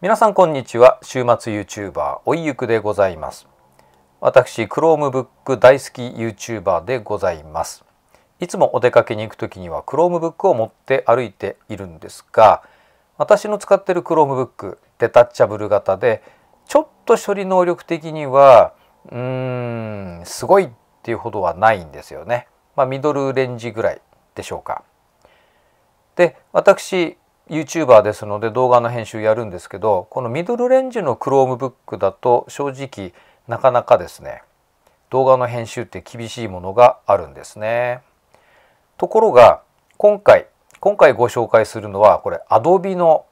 皆さんこんにちは週末 YouTuber おいゆくでございます私 Chromebook 大好き YouTuber でございますいつもお出かけに行くときには Chromebook を持って歩いているんですが私の使っている Chromebook デタッチャブル型でちょっと処理能力的にはうーんすごいっていうほどはないんですよねまあミドルレンジぐらいでしょうかで私 YouTuber ですので動画の編集やるんですけどこのミドルレンジの Chromebook だと正直なかなかですね動画の編集って厳しいものがあるんですね。ところが今回今回ご紹介するのはこれ Adobe の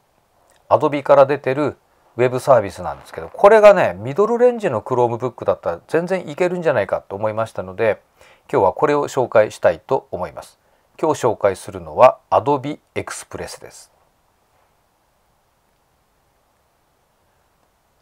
Adobe から出てるウェブサービスなんですけどこれがねミドルレンジの Chromebook だったら全然いけるんじゃないかと思いましたので今日はこれを紹介したいと思います。今日紹介するのは Adobe Express です。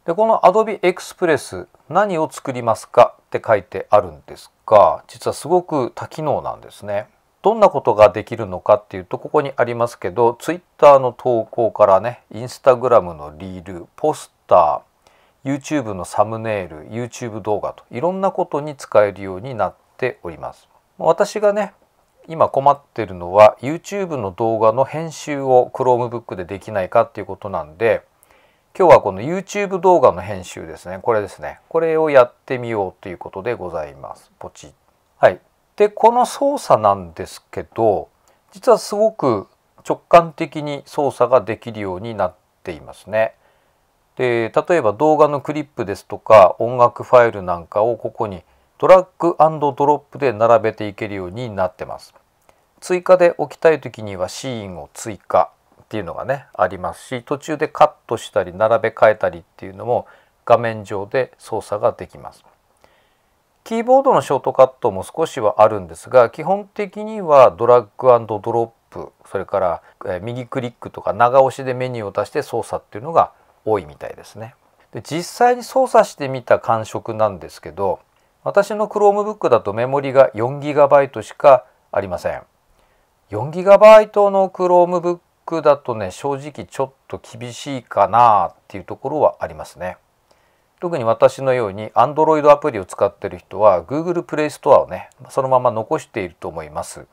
でこの Adobe Express 何を作りますかって書いてあるんですが実はすごく多機能なんですね。どんなことができるのかっていうとここにありますけど Twitter の投稿からね Instagram のリールポスター YouTube のサムネイル YouTube 動画といろんなことに使えるようになっております。私がね今困ってるのは YouTube の動画の編集を Chromebook でできないかっていうことなんで今日はこの YouTube 動画の編集ですねこれですねこれをやってみようということでございますポチはいでこの操作なんですけど実はすごく直感的に操作ができるようになっていますねで例えば動画のクリップですとか音楽ファイルなんかをここにドラッグドロップで並べていけるようになってます追加で置きたい時にはシーンを追加っていうのがねありますし途中でカットしたり並べ替えたりっていうのも画面上で操作ができます。キーボードのショートカットも少しはあるんですが基本的にはドラッグドロップそれから右クリックとか長押しでメニューを出して操作っていうのが多いみたいですね。で実際に操作してみた感触なんですけど私の Chromebook だとメモリが 4GB しかありません。4GB の Chromebook クだとね正直ちょっと厳しいかなっていうところはありますね。特に私のように Android アプリを使ってる人は Google Play Store をねそのまま残していると思います。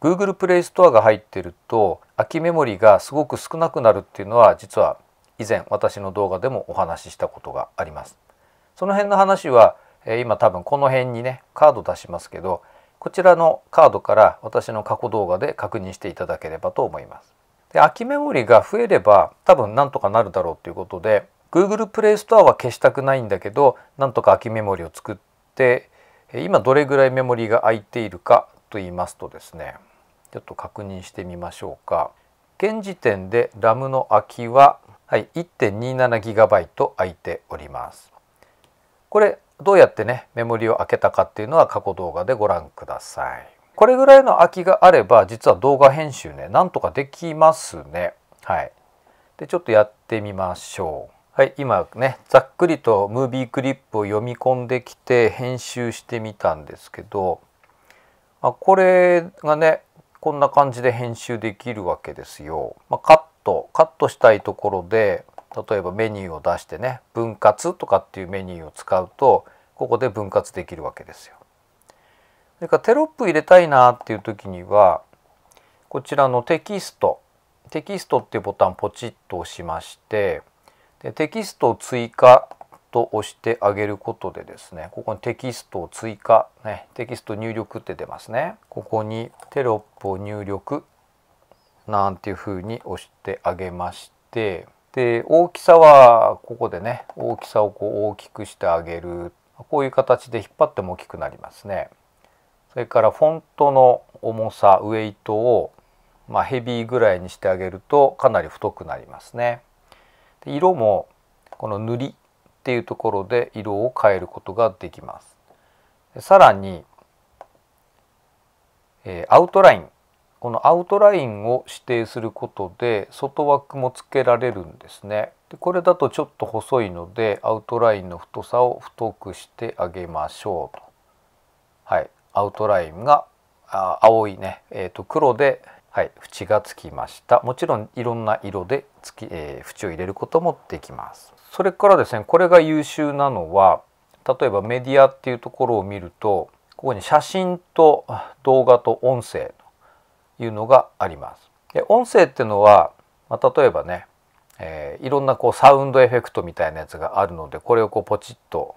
Google Play Store が入ってると空きメモリがすごく少なくなるっていうのは実は以前私の動画でもお話ししたことがあります。その辺の話は今多分この辺にねカード出しますけどこちらのカードから私の過去動画で確認していただければと思います。で空きメモリが増えれば多分なんとかなるだろうということで Google プレイストアは消したくないんだけどなんとか空きメモリを作って今どれぐらいメモリが空いているかと言いますとですねちょっと確認してみましょうか現時点で RAM の空きは、はい、1.27GB 空いておりますこれどうやってねメモリを開けたかっていうのは過去動画でご覧ください。これぐらいの空きがあれば実は動画編集ねなんとかできますね。はい、でちょっとやってみましょう。はい、今ねざっくりとムービークリップを読み込んできて編集してみたんですけど、まあ、これがねこんな感じで編集できるわけですよ。まあ、カットカットしたいところで例えばメニューを出してね分割とかっていうメニューを使うとここで分割できるわけですよ。それからテロップ入れたいなっていう時にはこちらのテキストテキストっていうボタンポチッと押しましてでテキストを追加と押してあげることでですねここにテキストを追加、ね、テキスト入力って出ますねここにテロップを入力なんていうふうに押してあげましてで大きさはここでね大きさをこう大きくしてあげるこういう形で引っ張っても大きくなりますね。それからフォントの重さウェイトを、まあ、ヘビーぐらいにしてあげるとかなり太くなりますね。で色もこの塗りっていうところで色を変えることができます。さらに、えー、アウトラインこのアウトラインを指定することで外枠もつけられるんですねでこれだとちょっと細いのでアウトラインの太さを太くしてあげましょうとはいアウトラインがあ青いね、えー、と黒で、はい、縁がつきましたもちろんいろんな色でつき、えー、縁を入れることもできますそれからですねこれが優秀なのは例えばメディアっていうところを見るとここに写真と動画と音声いうのがあります。で音声ってのは、まあ、例えばね、えー、いろんなこうサウンドエフェクトみたいなやつがあるのでこれをこうポチッと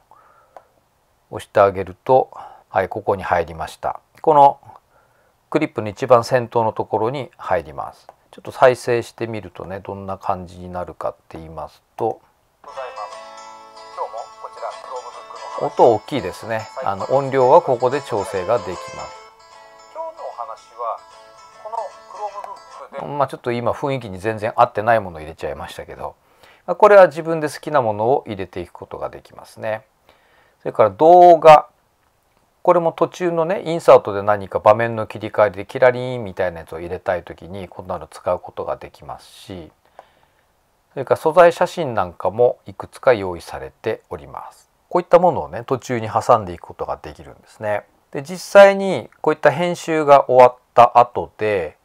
押してあげるとはいここに入りました。このクリップの一番先頭のところに入ります。ちょっと再生してみるとねどんな感じになるかって言いますと音大きいですねあの音量はここで調整ができますまあ、ちょっと今雰囲気に全然合ってないものを入れちゃいましたけどこれは自分で好きなものを入れていくことができますね。それから動画これも途中のねインサートで何か場面の切り替えでキラリンみたいなやつを入れたい時にこんなの使うことができますしそれから素材写真なんかもいくつか用意されております。こういったものをね途中に挟んでいくことができるんですね。で実際にこういった編集が終わった後で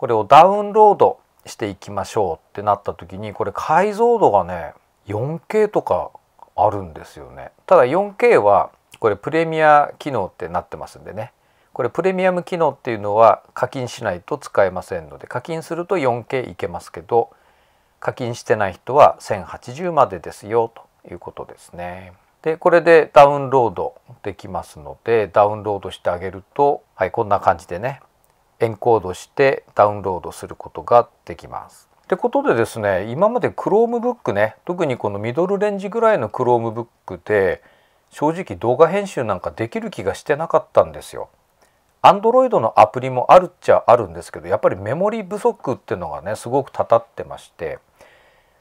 これをダウンロードしていきましょうってなった時にこれ解像度がね 4K とかあるんですよねただ 4K はこれプレミア機能ってなってますんでねこれプレミアム機能っていうのは課金しないと使えませんので課金すると 4K いけますけど課金してない人は1080までですよということですね。でこれでダウンロードできますのでダウンロードしてあげると、はい、こんな感じでねエンコードしてダウンロードすることができます。ってことでですね今まで Chromebook ね特にこのミドルレンジぐらいの Chromebook で正直動画編集なんかできる気がしてなかったんですよ。Android のアプリもあるっちゃあるんですけどやっぱりメモリ不足っていうのがねすごくたたってまして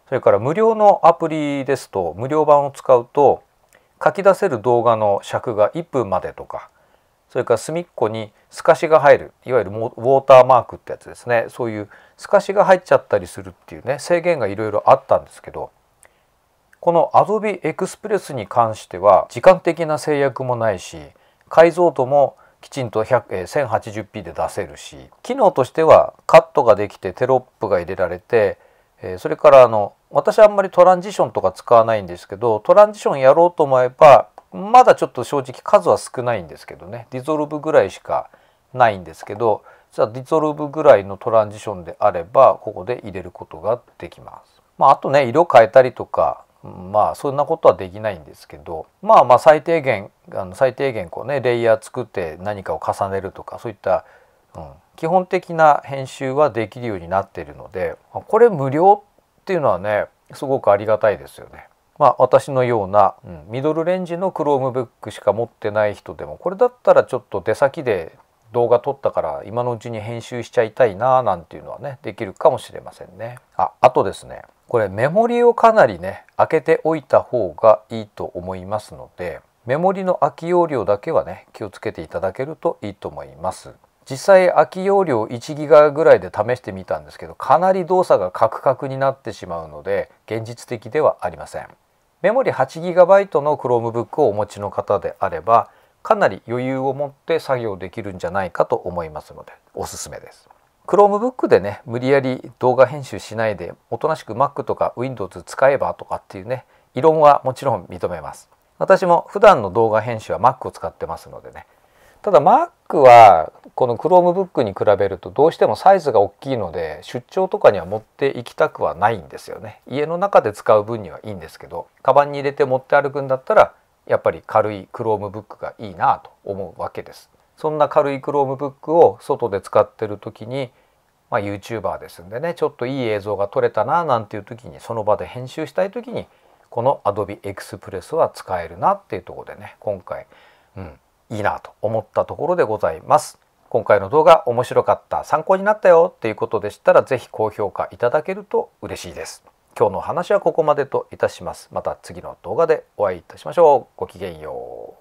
それから無料のアプリですと無料版を使うと書き出せる動画の尺が1分までとかそれから隅っこに透かしが入るいわゆるウォーターマークってやつですねそういう透かしが入っちゃったりするっていうね制限がいろいろあったんですけどこの Adobe Express に関しては時間的な制約もないし解像度もきちんと 1080p で出せるし機能としてはカットができてテロップが入れられてそれからあの私はあんまりトランジションとか使わないんですけどトランジションやろうと思えばまだちょっと正直数は少ないんですけどねディゾルブぐらいしかないんですけど実はディゾルブぐらいのトランジションであればここで入れることができます。まあ、あとね色変えたりとかまあそんなことはできないんですけどまあまあ最低限あの最低限こうねレイヤー作って何かを重ねるとかそういった、うん、基本的な編集はできるようになっているのでこれ無料っていうのはねすごくありがたいですよね。まあ、私のような、うん、ミドルレンジの Chromebook しか持ってない人でもこれだったらちょっと出先で動画撮ったから今のうちに編集しちゃいたいななんていうのはねできるかもしれませんね。ああとですねこれメモリをかなりね開けておいた方がいいと思いますのでメモリの空き容量だけはね気をつけていただけるといいと思います。実際空き容量1 g b ぐらいで試してみたんですけどかなり動作がカクカクになってしまうので現実的ではありません。メモリ 8GB の Chromebook をお持ちの方であればかなり余裕を持って作業できるんじゃないかと思いますのでおすすめです。Chromebook でね無理やり動画編集しないでおとなしく Mac とか Windows 使えばとかっていうね異論はもちろん認めます。私も普段の動画編集は Mac を使ってますのでねただ Mac はこの Chromebook に比べるとどうしてもサイズが大きいので出張とかには持っていきたくはないんですよね家の中で使う分にはいいんですけどカバンに入れて持って歩くんだったらやっぱり軽い Chromebook がいいなと思うわけですそんな軽い Chromebook を外で使ってる時にまあ、YouTuber ですんでねちょっといい映像が撮れたななんていう時にその場で編集したい時にこの Adobe Express は使えるなっていうとこでね今回、うん、いいなと思ったところでございます。今回の動画面白かった参考になったよということでしたら是非高評価いただけると嬉しいです。今日の話はここまでといたします。また次の動画でお会いいたしましょう。ごきげんよう。